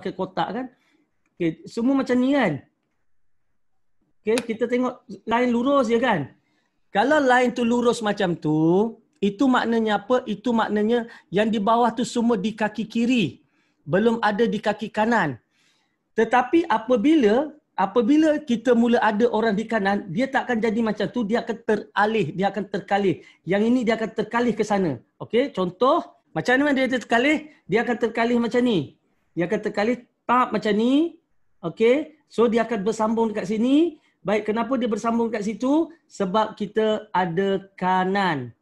pakai kotak kan. Okay, semua macam ni kan. Okay, kita tengok line lurus je kan. Kalau line tu lurus macam tu, itu maknanya apa? Itu maknanya yang di bawah tu semua di kaki kiri. Belum ada di kaki kanan. Tetapi apabila apabila kita mula ada orang di kanan, dia tak akan jadi macam tu, dia akan teralih, dia akan terkalih. Yang ini dia akan terkalih ke sana. okay? contoh macam mana dia terkalih? Dia akan terkalih macam ni dia akan terkali tap macam ni okay, so dia akan bersambung dekat sini baik kenapa dia bersambung dekat situ sebab kita ada kanan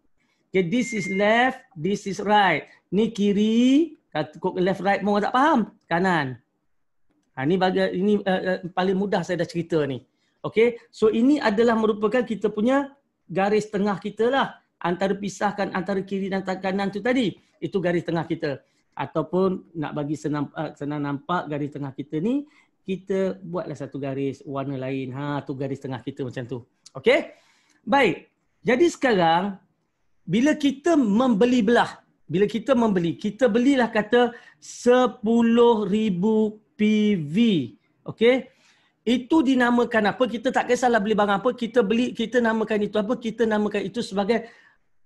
okay this is left this is right ni kiri kok left right mau tak faham kanan ha ni bagi ini uh, paling mudah saya dah cerita ni okay? so ini adalah merupakan kita punya garis tengah kita lah antara pisahkan antara kiri dan kanan tu tadi itu garis tengah kita ataupun nak bagi senang uh, eh, senang nampak garis tengah kita ni kita buatlah satu garis warna lain ha tu garis tengah kita macam tu okey baik jadi sekarang bila kita membeli belah bila kita membeli kita belilah kata 10000 PV okey itu dinamakan apa kita tak kisahlah beli barang apa kita beli kita namakan itu apa kita namakan itu sebagai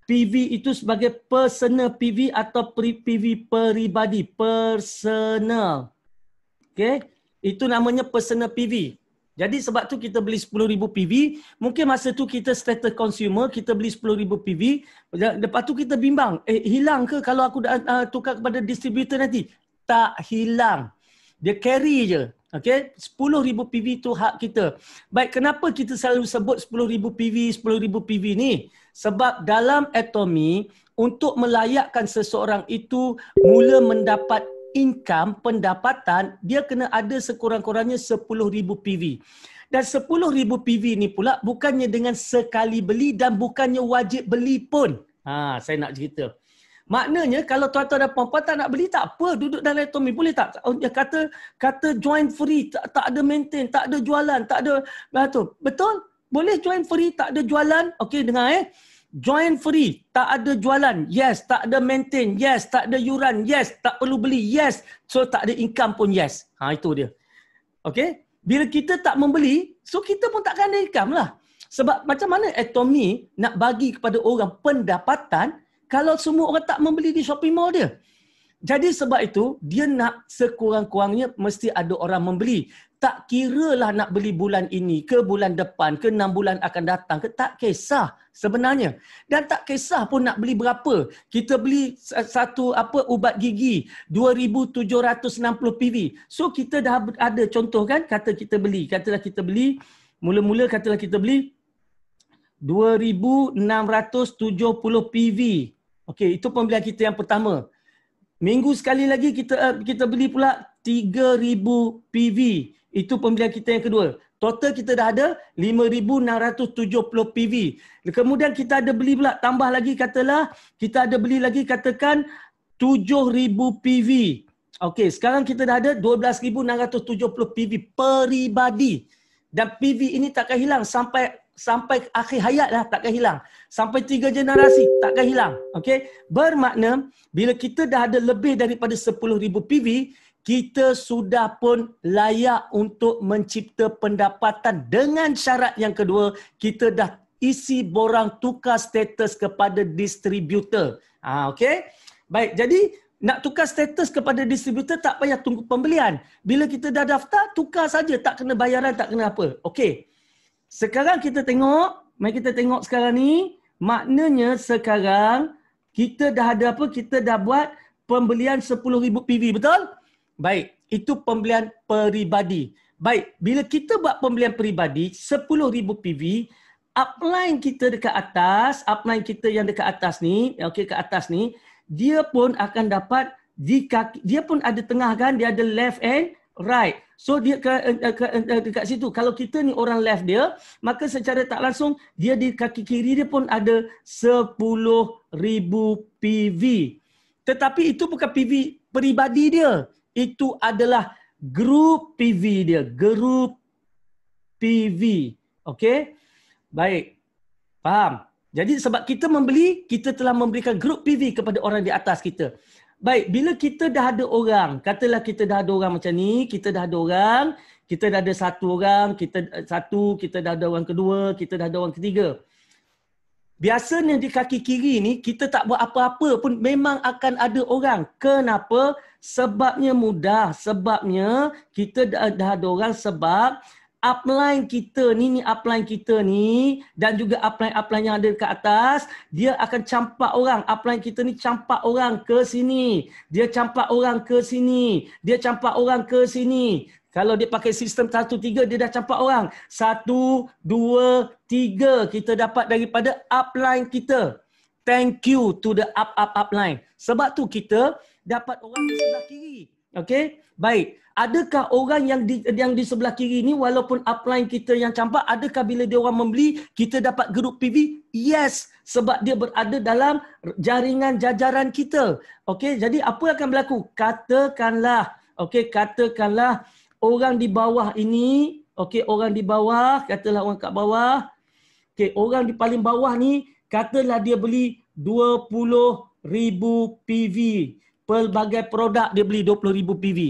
PV itu sebagai personal PV atau PV peribadi, personal. Okay? Itu namanya personal PV. Jadi sebab tu kita beli 10,000 PV, mungkin masa tu kita status consumer, kita beli 10,000 PV, lepas tu kita bimbang, eh hilang ke kalau aku dah uh, tukar kepada distributor nanti? Tak hilang. Dia carry je. Okay, 10,000 PV tu hak kita. Baik, kenapa kita selalu sebut 10,000 PV, 10,000 PV ni? Sebab dalam atomi, untuk melayakkan seseorang itu mula mendapat income, pendapatan, dia kena ada sekurang-kurangnya 10,000 PV. Dan 10,000 PV ni pula bukannya dengan sekali beli dan bukannya wajib beli pun. Ha, saya nak cerita. Maknanya kalau tuan-tuan dan puan-puan tak nak beli tak apa duduk dalam Tommy boleh tak? Oh, dia kata kata join free tak, tak ada maintain, tak ada jualan, tak ada tu. Betul? Boleh join free tak ada jualan. Okey dengar eh. Join free, tak ada jualan. Yes, tak ada maintain. Yes, tak ada yuran. Yes, tak perlu beli. Yes, so tak ada income pun yes. Ha itu dia. Okey. Bila kita tak membeli, so kita pun takkan ada income lah. Sebab macam mana Atomy nak bagi kepada orang pendapatan, kalau semua orang tak membeli di shopping mall dia. Jadi sebab itu, dia nak sekurang-kurangnya mesti ada orang membeli. Tak kira lah nak beli bulan ini ke bulan depan ke enam bulan akan datang ke tak kisah sebenarnya. Dan tak kisah pun nak beli berapa. Kita beli satu apa ubat gigi 2760 PV. So kita dah ada contoh kan kata kita beli. Katalah kita beli mula-mula katalah kita beli 2670 PV Okey, itu pembelian kita yang pertama. Minggu sekali lagi kita eh, kita beli pula 3000 PV. Itu pembelian kita yang kedua. Total kita dah ada 5670 PV. Kemudian kita ada beli pula tambah lagi katalah kita ada beli lagi katakan 7000 PV. Okey, sekarang kita dah ada 12670 PV peribadi. Dan PV ini takkan hilang sampai sampai akhir hayat lah takkan hilang. Sampai tiga generasi takkan hilang. Okay? Bermakna bila kita dah ada lebih daripada 10,000 PV, kita sudah pun layak untuk mencipta pendapatan dengan syarat yang kedua, kita dah isi borang tukar status kepada distributor. ha, okay? Baik, jadi nak tukar status kepada distributor tak payah tunggu pembelian. Bila kita dah daftar, tukar saja tak kena bayaran, tak kena apa. Okey. Sekarang kita tengok, mari kita tengok sekarang ni, maknanya sekarang kita dah ada apa? Kita dah buat pembelian 10,000 PV, betul? Baik, itu pembelian peribadi. Baik, bila kita buat pembelian peribadi, 10,000 PV, upline kita dekat atas, upline kita yang dekat atas ni, eh, okay, ke atas ni, dia pun akan dapat di kaki, dia pun ada tengah kan, dia ada left end. Right. So dia ke, eh, eh, ke, ke, eh, dekat situ kalau kita ni orang left dia, maka secara tak langsung dia di kaki kiri dia pun ada 10,000 PV. Tetapi itu bukan PV peribadi dia. Itu adalah group PV dia, group PV. okay? Baik. Faham? Jadi sebab kita membeli, kita telah memberikan group PV kepada orang di atas kita. Baik, bila kita dah ada orang, katalah kita dah ada orang macam ni, kita dah ada orang, kita dah ada satu orang, kita eh, satu, kita dah ada orang kedua, kita dah ada orang ketiga. Biasanya di kaki kiri ni kita tak buat apa-apa pun memang akan ada orang. Kenapa? Sebabnya mudah, sebabnya kita dah ada orang sebab upline kita ni, ni upline kita ni dan juga upline-upline yang ada dekat atas, dia akan campak orang. Upline kita ni campak orang ke sini. Dia campak orang ke sini. Dia campak orang ke sini. Kalau dia pakai sistem 1, 3, dia dah campak orang. 1, 2, 3 kita dapat daripada upline kita. Thank you to the up-up-upline. Sebab tu kita dapat orang di sebelah kiri. Okey, baik. Adakah orang yang di, yang di sebelah kiri ni walaupun upline kita yang campak, adakah bila dia orang membeli kita dapat grup PV? Yes, sebab dia berada dalam jaringan jajaran kita. Okey, jadi apa yang akan berlaku? Katakanlah, okey, katakanlah orang di bawah ini, okey, orang di bawah, katalah orang kat bawah. Okey, orang di paling bawah ni katalah dia beli 20,000 PV pelbagai produk dia beli 20000 PV.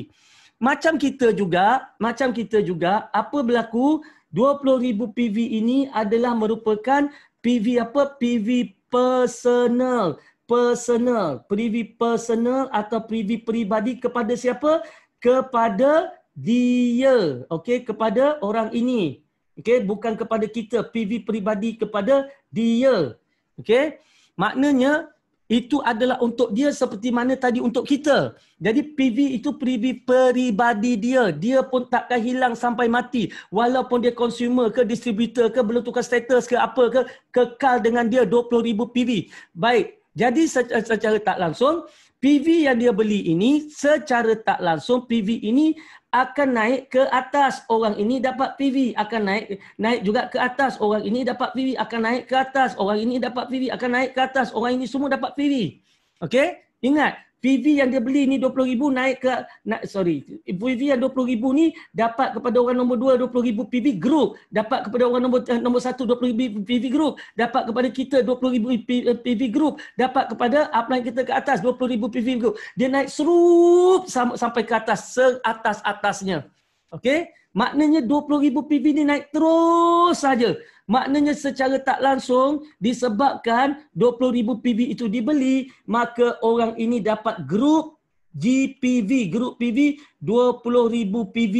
Macam kita juga, macam kita juga, apa berlaku 20000 PV ini adalah merupakan PV apa? PV personal, personal, PV personal atau PV peribadi kepada siapa? Kepada dia. Okey, kepada orang ini. Okey, bukan kepada kita, PV peribadi kepada dia. Okey? Maknanya itu adalah untuk dia seperti mana tadi untuk kita. Jadi PV itu PV peribadi dia. Dia pun takkan hilang sampai mati. Walaupun dia consumer ke distributor ke belum tukar status ke apa ke kekal dengan dia 20,000 PV. Baik. Jadi secara, secara tak langsung PV yang dia beli ini secara tak langsung PV ini akan naik ke atas orang ini dapat PV akan naik naik juga ke atas orang ini dapat PV akan naik ke atas orang ini dapat PV akan naik ke atas orang ini semua dapat PV okey ingat Pv yang dia beli ni 20000 naik ke na, sorry pv yang 20000 ni dapat kepada orang nombor 2 20000 PV group dapat kepada orang nombor eh, nombor 1 20000 PV group dapat kepada kita 20000 PV eh, group dapat kepada apa upline kita ke atas 20000 PV group dia naik serup sampai ke atas seatas-atasnya okay maknanya 20000 PV ni naik terus saja Maknanya secara tak langsung disebabkan 20,000 PV itu dibeli, maka orang ini dapat grup GPV, grup PV 20,000 PV.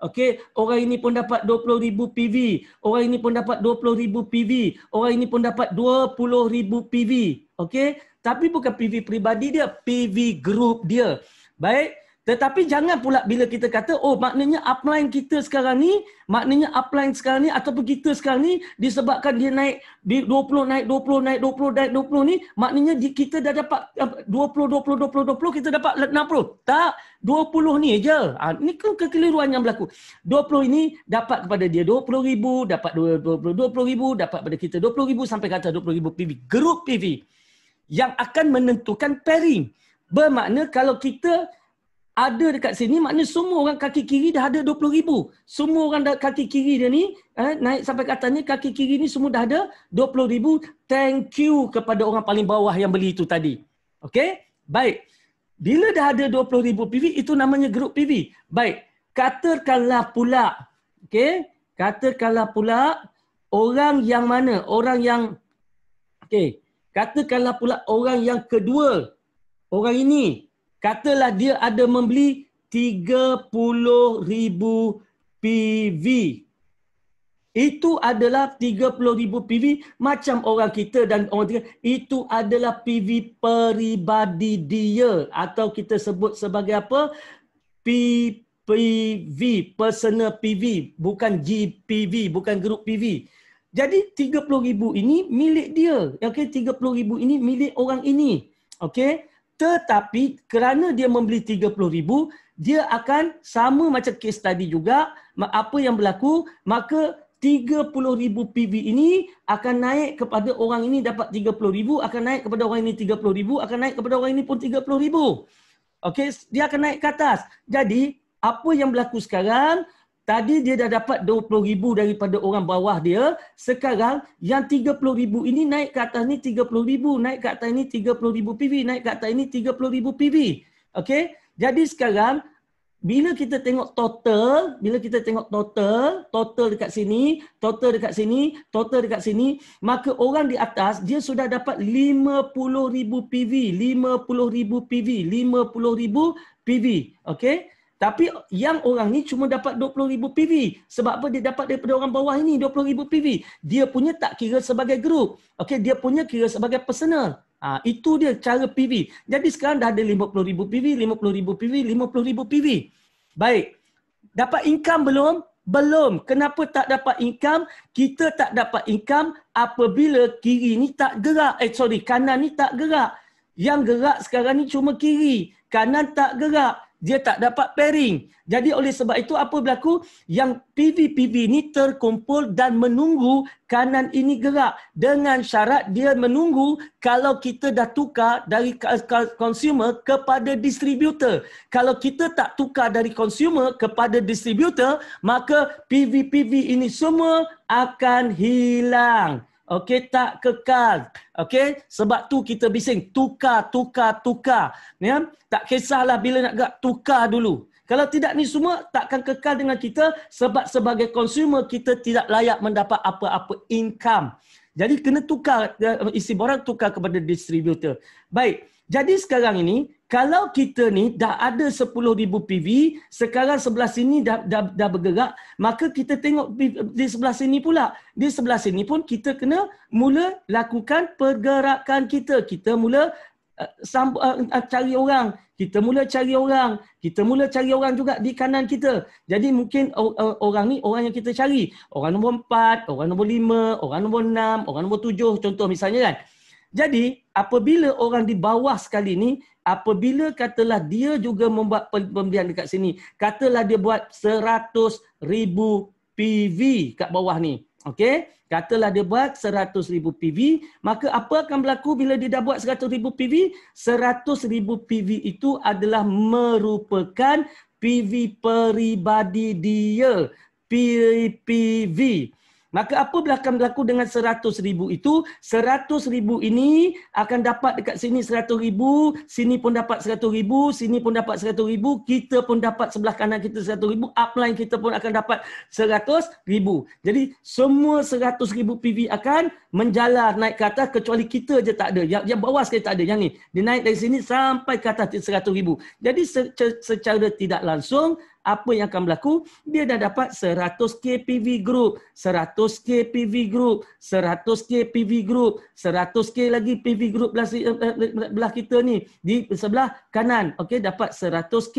Okey, orang ini pun dapat 20,000 PV, orang ini pun dapat 20,000 PV, orang ini pun dapat 20,000 PV. Okey, tapi bukan PV peribadi dia, PV grup dia. Baik, tetapi jangan pula bila kita kata, oh maknanya upline kita sekarang ni, maknanya upline sekarang ni ataupun kita sekarang ni disebabkan dia naik 20, naik 20, naik 20, naik 20 ni, maknanya kita dah dapat 20, 20, 20, 20, kita dapat 60. Tak, 20 ni je. Ha, ni kan kekeliruan yang berlaku. 20 ini dapat kepada dia 20 ribu, dapat 20, 20 ribu, dapat kepada kita 20 ribu sampai kata 20 ribu PV. Group PV yang akan menentukan pairing. Bermakna kalau kita ada dekat sini maknanya semua orang kaki kiri dah ada 20 ribu. Semua orang dah kaki kiri dia ni eh, naik sampai katanya kaki kiri ni semua dah ada 20 ribu. Thank you kepada orang paling bawah yang beli itu tadi. Okay? Baik. Bila dah ada 20 ribu PV, itu namanya grup PV. Baik. Katakanlah pula. Okay? Katakanlah pula orang yang mana? Orang yang... Okay. Katakanlah pula orang yang kedua. Orang ini. Katalah dia ada membeli 30,000 PV. Itu adalah 30,000 PV macam orang kita dan orang tiga Itu adalah PV peribadi dia atau kita sebut sebagai apa? PPV, personal PV, bukan GPV, bukan group PV. Jadi 30,000 ini milik dia. Okey, 30,000 ini milik orang ini. Okey tetapi kerana dia membeli 30000 dia akan sama macam kes tadi juga apa yang berlaku maka 30000 PV ini akan naik kepada orang ini dapat 30000 akan naik kepada orang ini 30000 akan naik kepada orang ini pun 30000 okey dia akan naik ke atas jadi apa yang berlaku sekarang Tadi dia dah dapat ribu daripada orang bawah dia. Sekarang yang ribu ini naik ke atas ni ribu naik ke atas ni ribu PV, naik ke atas ni ribu PV. Okay. Jadi sekarang bila kita tengok total, bila kita tengok total, total dekat sini, total dekat sini, total dekat sini, maka orang di atas dia sudah dapat ribu PV, ribu PV, ribu PV. Okay. Tapi yang orang ni cuma dapat 20,000 PV. Sebab apa dia dapat daripada orang bawah ini 20,000 PV. Dia punya tak kira sebagai group. Okay, dia punya kira sebagai personal. Ha, itu dia cara PV. Jadi sekarang dah ada 50,000 PV, 50,000 PV, 50,000 PV. Baik. Dapat income belum? Belum. Kenapa tak dapat income? Kita tak dapat income apabila kiri ni tak gerak. Eh sorry, kanan ni tak gerak. Yang gerak sekarang ni cuma kiri. Kanan tak gerak dia tak dapat pairing. Jadi oleh sebab itu apa berlaku? Yang PV-PV ini terkumpul dan menunggu kanan ini gerak dengan syarat dia menunggu kalau kita dah tukar dari consumer kepada distributor. Kalau kita tak tukar dari consumer kepada distributor, maka PV-PV ini semua akan hilang. Okey tak kekal. Okey sebab tu kita bising tukar tukar tukar. Ya tak kisahlah bila nak gerak tukar dulu. Kalau tidak ni semua takkan kekal dengan kita sebab sebagai konsumer kita tidak layak mendapat apa-apa income. Jadi kena tukar eh, isi borang tukar kepada distributor. Baik. Jadi sekarang ini, kalau kita ni dah ada 10,000 PV, sekarang sebelah sini dah, dah, dah bergerak, maka kita tengok di sebelah sini pula. Di sebelah sini pun kita kena mula lakukan pergerakan kita. Kita mula eh, eh, eh, cari orang, kita mula cari orang, kita mula cari orang juga di kanan kita. Jadi mungkin orang ni orang yang kita cari. Orang nombor empat orang nombor lima orang nombor enam orang nombor tujuh contoh misalnya kan. Jadi apabila orang di bawah sekali ni apabila katalah dia juga membuat pembelian dekat sini katalah dia buat ribu PV kat bawah ni okey katalah dia buat ribu PV maka apa akan berlaku bila dia dah buat ribu PV ribu PV itu adalah merupakan PV peribadi dia PPV Maka apa belakang berlaku dengan seratus ribu itu? seratus ribu ini akan dapat dekat sini seratus ribu, sini pun dapat seratus ribu, sini pun dapat seratus ribu, kita pun dapat sebelah kanan kita seratus ribu, upline kita pun akan dapat seratus ribu. Jadi semua seratus ribu PV akan menjalar naik ke atas kecuali kita je tak ada. Yang, yang bawah sekali tak ada. Yang ni, dia naik dari sini sampai ke atas seratus ribu. Jadi secara tidak langsung, apa yang akan berlaku? Dia dah dapat 100 PV group, 100 PV group, 100 PV group, 100 K lagi PV group belah, eh, eh, belah kita ni di sebelah kanan. Okey dapat 100 K.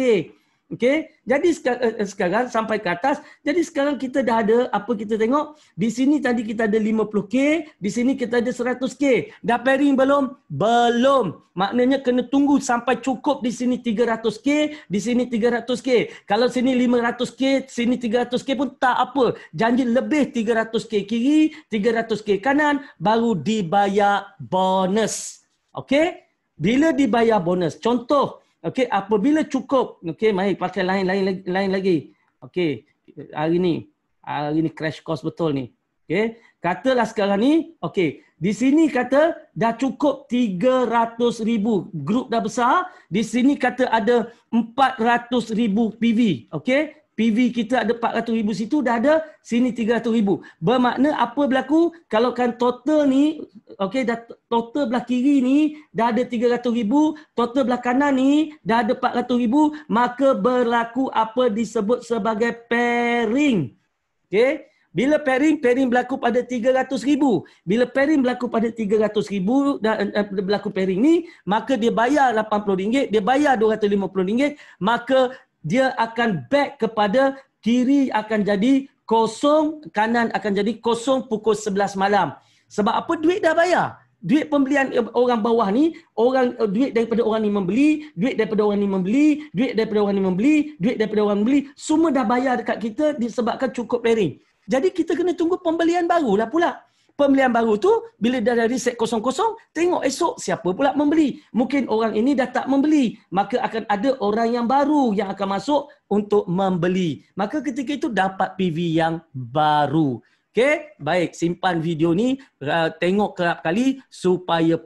Okey. Jadi eh, eh, sekarang sampai ke atas, jadi sekarang kita dah ada apa kita tengok? Di sini tadi kita ada 50k, di sini kita ada 100k. Dah pairing belum? Belum. Maknanya kena tunggu sampai cukup di sini 300k, di sini 300k. Kalau sini 500k, sini 300k pun tak apa. Janji lebih 300k kiri, 300k kanan baru dibayar bonus. Okey? Bila dibayar bonus? Contoh, Okey, apabila cukup, okey, mari pakai lain lain lain lagi. Okey, hari ni hari ni crash course betul ni. Okey, katalah sekarang ni, okey, di sini kata dah cukup 300,000 grup dah besar, di sini kata ada 400,000 PV, okey? PV kita ada 400 ribu situ, dah ada sini 300 ribu. Bermakna apa berlaku kalau kan total ni, okay, dah, total belah kiri ni dah ada 300 ribu, total belah kanan ni dah ada 400 ribu, maka berlaku apa disebut sebagai pairing. Okay. Bila pairing, pairing berlaku pada 300 ribu. Bila pairing berlaku pada 300 ribu, eh, berlaku pairing ni, maka dia bayar RM80, dia bayar RM250, maka dia akan back kepada kiri akan jadi kosong, kanan akan jadi kosong pukul 11 malam. Sebab apa? Duit dah bayar. Duit pembelian orang bawah ni, orang eh, duit daripada orang ni membeli, duit daripada orang ni membeli, duit daripada orang ni membeli, duit daripada orang membeli, semua dah bayar dekat kita disebabkan cukup clearing. Jadi kita kena tunggu pembelian barulah pula pembelian baru tu bila dah dari set kosong-kosong tengok esok siapa pula membeli mungkin orang ini dah tak membeli maka akan ada orang yang baru yang akan masuk untuk membeli maka ketika itu dapat PV yang baru okey baik simpan video ni uh, tengok kerap kali supaya